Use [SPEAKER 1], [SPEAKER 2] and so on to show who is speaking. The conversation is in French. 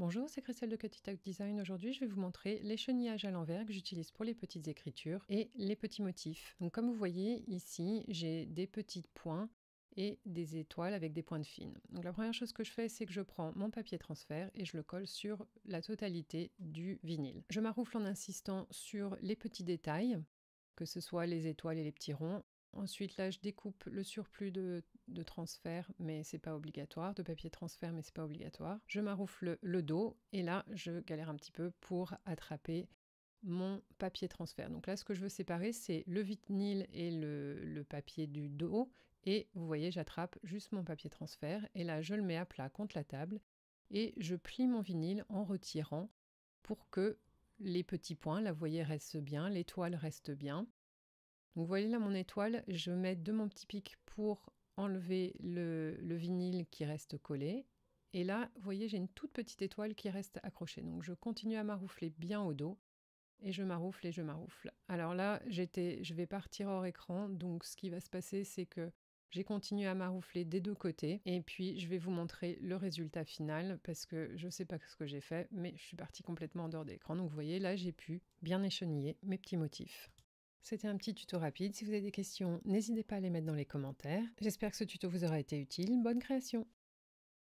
[SPEAKER 1] Bonjour, c'est Christelle de Cutty Talk Design. Aujourd'hui, je vais vous montrer les chenillages à l'envers que j'utilise pour les petites écritures et les petits motifs. Donc comme vous voyez ici, j'ai des petits points et des étoiles avec des pointes fines. Donc la première chose que je fais, c'est que je prends mon papier transfert et je le colle sur la totalité du vinyle. Je m'aroufle en insistant sur les petits détails, que ce soit les étoiles et les petits ronds, Ensuite, là, je découpe le surplus de, transfert, mais c'est pas obligatoire, de papier transfert, mais c'est pas obligatoire. Je maroufle le dos et là, je galère un petit peu pour attraper mon papier transfert. Donc là, ce que je veux séparer, c'est le vinyle et le, papier du dos. Et vous voyez, j'attrape juste mon papier transfert et là, je le mets à plat contre la table et je plie mon vinyle en retirant pour que les petits points, la voyez, restent bien, l'étoile reste bien. Donc vous voyez là mon étoile, je mets de mon petit pic pour enlever le, vinyle qui reste collé. Et là, vous voyez, j'ai une toute petite étoile qui reste accrochée. Donc je continue à maroufler bien au dos. Et je maroufle et je maroufle. Alors là, j'étais, je vais partir hors écran. Donc ce qui va se passer, c'est que j'ai continué à maroufler des deux côtés. Et puis je vais vous montrer le résultat final parce que je ne sais pas ce que j'ai fait, mais je suis partie complètement en dehors d'écran. Donc vous voyez, là, j'ai pu bien écheniller mes petits motifs. C'était un petit tuto rapide. Si vous avez des questions, n'hésitez pas à les mettre dans les commentaires. J'espère que ce tuto vous aura été utile. Bonne création